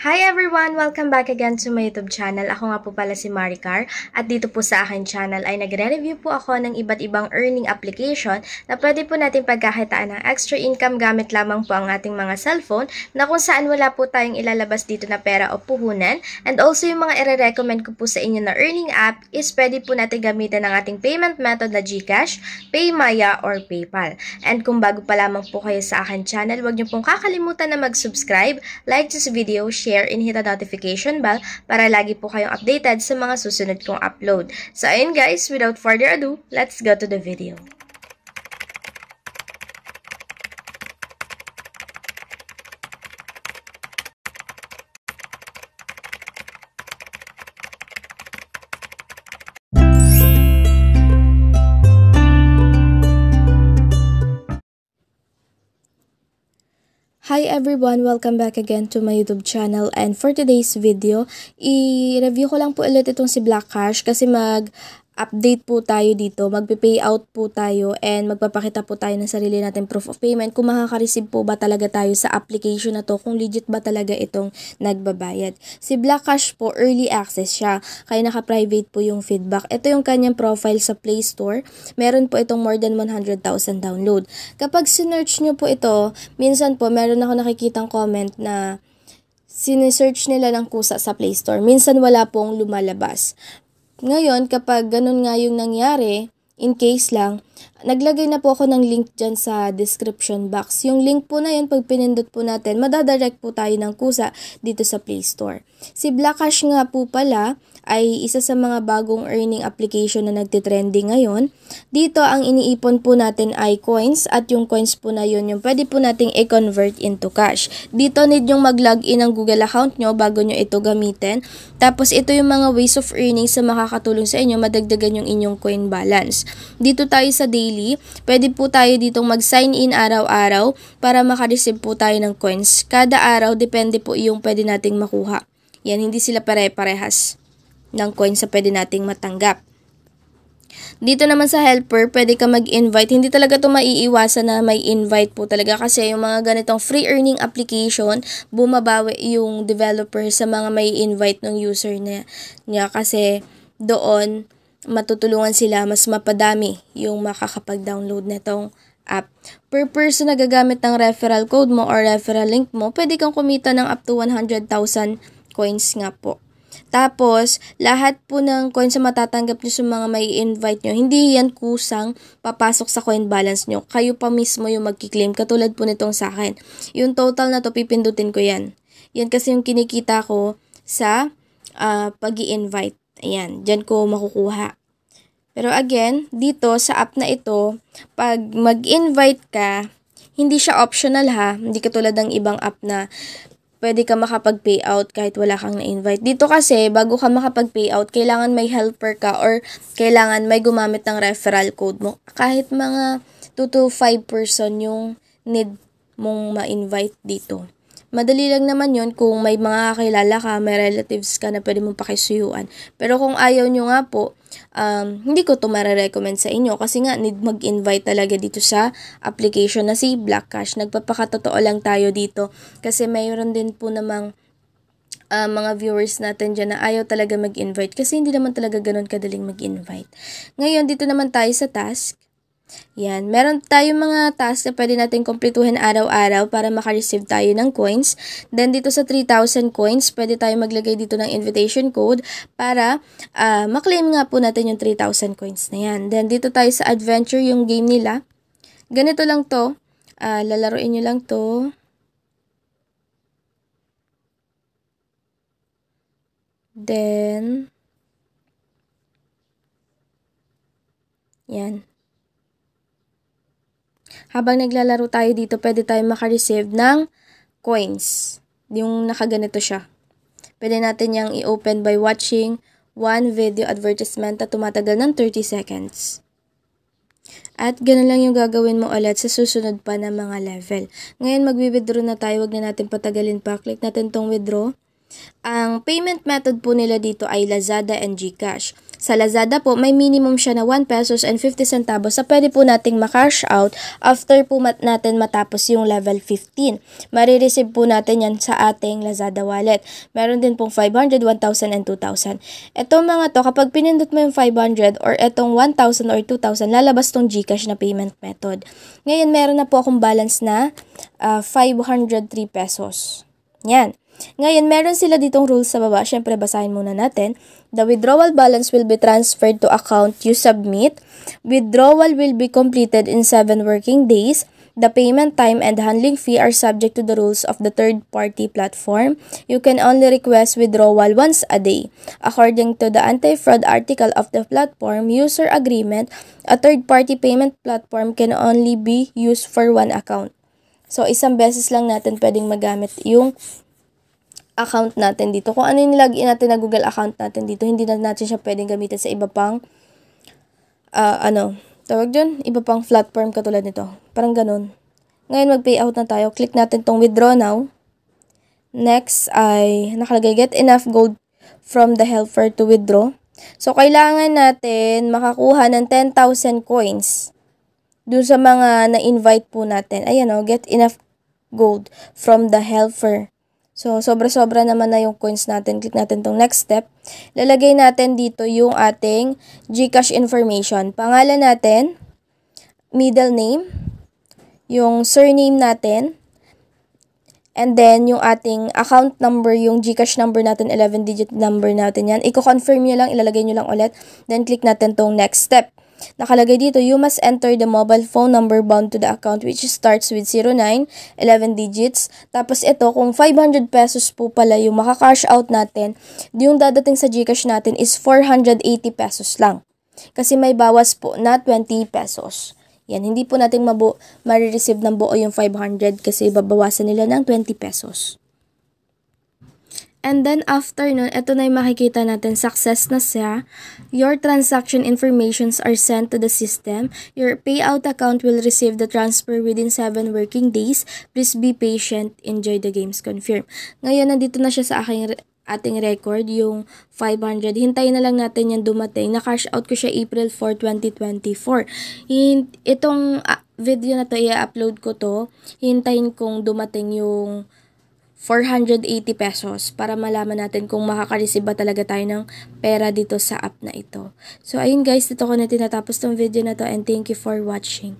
Hi everyone! Welcome back again to my YouTube channel. Ako nga po pala si Maricar at dito po sa akin channel ay nagre-review po ako ng iba't ibang earning application na pwede po natin pagkakitaan ng extra income gamit lamang po ang ating mga cellphone na kung saan wala po tayong ilalabas dito na pera o puhunan and also yung mga ire-recommend ko po sa inyo na earning app is pwede po natin gamitan ng ating payment method na GCash, PayMaya, or PayPal. And kung bago pa lamang po kayo sa akin channel, huwag niyo pong kakalimutan na mag-subscribe, like this video, share share, and hit the notification bell para lagi po kayong updated sa mga susunod kong upload. So ayun guys, without further ado, let's go to the video. Hi everyone! Welcome back again to my YouTube channel and for today's video, i-review ko lang po ulit itong si Black Cash kasi mag update po tayo dito, magpe pay out po tayo and magpapakita po tayo ng sarili natin proof of payment kung makaka-receive po ba talaga tayo sa application na to, kung legit ba talaga itong nagbabayad. Si Black Cash po, early access siya, kaya naka-private po yung feedback. Ito yung kanyang profile sa Play Store. Meron po itong more than 100,000 download. Kapag sinearch nyo po ito, minsan po meron ako nakikitang comment na sinesearch nila ng kusa sa Play Store. Minsan wala pong lumalabas. Ngayon, kapag ganun nga yung nangyari, in case lang, naglagay na po ako ng link dyan sa description box. Yung link po na yun, pag pinindot po natin, madadirect po tayo ng kusa dito sa Play Store. Si Blackash nga po pala, ay isa sa mga bagong earning application na nagtitrending ngayon. Dito ang iniipon po natin ay coins at yung coins po na yun yung pwede po nating i-convert into cash. Dito need yung mag-login ng Google account nyo bago nyo ito gamitin. Tapos ito yung mga ways of earning sa makakatulong sa inyo madagdagan yung inyong coin balance. Dito tayo sa daily, pwede po tayo ditong mag-sign in araw-araw para makareceive po tayo ng coins. Kada araw, depende po yung pwede nating makuha. Yan, hindi sila pare-parehas ng coins sa pwede nating matanggap. Dito naman sa helper, pwede ka mag-invite. Hindi talaga ito maiiwasan na may invite po talaga kasi yung mga ganitong free earning application, bumabawi yung developer sa mga may invite ng user niya, niya kasi doon matutulungan sila mas mapadami yung makakapag-download nitong app. Per person na gagamit ng referral code mo or referral link mo, pwede kang kumita ng up to 100,000 coins nga po. Tapos, lahat po ng coins na matatanggap nyo sa mga may invite nyo, hindi yan kusang papasok sa coin balance nyo. Kayo pa mismo yung magkiklaim, katulad po nitong sa akin. Yung total na to, pipindutin ko yan. Yan kasi yung kinikita ko sa uh, ah, pag invite Ayan, dyan ko makukuha. Pero again, dito sa app na ito, pag mag-invite ka, hindi siya optional ha. Hindi katulad ng ibang app na pwede ka makapag-payout kahit wala kang na-invite. Dito kasi, bago ka makapag-payout, kailangan may helper ka or kailangan may gumamit ng referral code mo. Kahit mga 2 to 5 person yung need mong ma-invite dito. Madali lang naman yon kung may mga kakilala ka, may relatives ka na pwede mong pakisuyuan. Pero kung ayaw nyo nga po, um, hindi ko to marirecommend sa inyo kasi nga need mag-invite talaga dito sa application na si Black Cash. Nagpapakatotoo lang tayo dito kasi mayroon din po namang uh, mga viewers natin dyan na ayaw talaga mag-invite kasi hindi naman talaga ganun kadaling mag-invite. Ngayon, dito naman tayo sa task. Yan, meron tayong mga tasks na pwede natin kumpletuhin araw-araw para makareceive tayo ng coins. Then dito sa 3,000 coins, pwede tayo maglagay dito ng invitation code para uh, maklaim nga po natin yung 3,000 coins na yan. Then dito tayo sa adventure yung game nila. Ganito lang to, uh, lalaroin nyo lang to. Then, yan habang naglalaro tayo dito, pwede tayo makareceive ng coins. Yung nakaganito siya. Pwede natin yang i-open by watching one video advertisement na tumatagal ng 30 seconds. At ganun lang yung gagawin mo ulit sa susunod pa ng mga level. Ngayon magwi-withdraw na tayo, wag na natin patagalin pa. Click natin tong withdraw. Ang payment method po nila dito ay Lazada and GCash. Sa Lazada po, may minimum siya na 1 pesos and 50 centavos sa pwede po nating makash out after po mat natin matapos yung level 15. Marireceive po natin yan sa ating Lazada wallet. Meron din pong 500, 1,000, and 2,000. Ito mga to, kapag pinindot mo yung 500 or etong 1,000 or 2,000, lalabas tong Gcash na payment method. Ngayon, meron na po akong balance na uh, ah, 503 pesos. Yan. Ngayon, meron sila ditong rules sa baba. Siyempre, basahin muna natin. The withdrawal balance will be transferred to account you submit. Withdrawal will be completed in 7 working days. The payment time and handling fee are subject to the rules of the third-party platform. You can only request withdrawal once a day. According to the anti-fraud article of the platform user agreement, a third-party payment platform can only be used for one account. So, isang beses lang natin pwedeng magamit yung account natin dito. Kung ano yung nilagin natin na Google account natin dito, hindi na natin siya pwedeng gamitin sa iba pang, uh, ano, tawag dyan, iba pang platform katulad nito. Parang ganun. Ngayon, mag pay out na tayo. Click natin tong withdraw now. Next ay, nakalagay, get enough gold from the helper to withdraw. So, kailangan natin makakuha ng 10,000 coins dun sa mga na-invite po natin. Ayan o, oh, get enough gold from the helper So, sobra-sobra naman na yung coins natin. Click natin tong next step. Lalagay natin dito yung ating Gcash information. Pangalan natin, middle name, yung surname natin, and then yung ating account number, yung Gcash number natin, 11-digit number natin yan. Iko-confirm nyo lang, ilalagay nyo lang ulit. Then, click natin tong next step. Nakalagay dito, you must enter the mobile phone number bound to the account which starts with 09, 11 digits. Tapos ito, kung 500 pesos po pala yung maka-cash out natin, yung dadating sa GCash natin is 480 pesos lang. Kasi may bawas po na 20 pesos. Yan, hindi po natin mabu- receive ng buo yung 500 kasi babawasan nila ng 20 pesos. And then after nun, ito na yung makikita natin, success na siya. Your transaction informations are sent to the system. Your payout account will receive the transfer within 7 working days. Please be patient. Enjoy the games. Confirm. Ngayon, nandito na siya sa aking ating record, yung 500. Hintayin na lang natin yan dumating. Na-cash out ko siya April 4, 2024. itong ah, video na to, i-upload ko to. Hintayin kong dumating yung 480 pesos para malaman natin kung makaka-receive ba talaga tayo ng pera dito sa app na ito. So ayun guys, dito ko na tinatapos tong video na to and thank you for watching.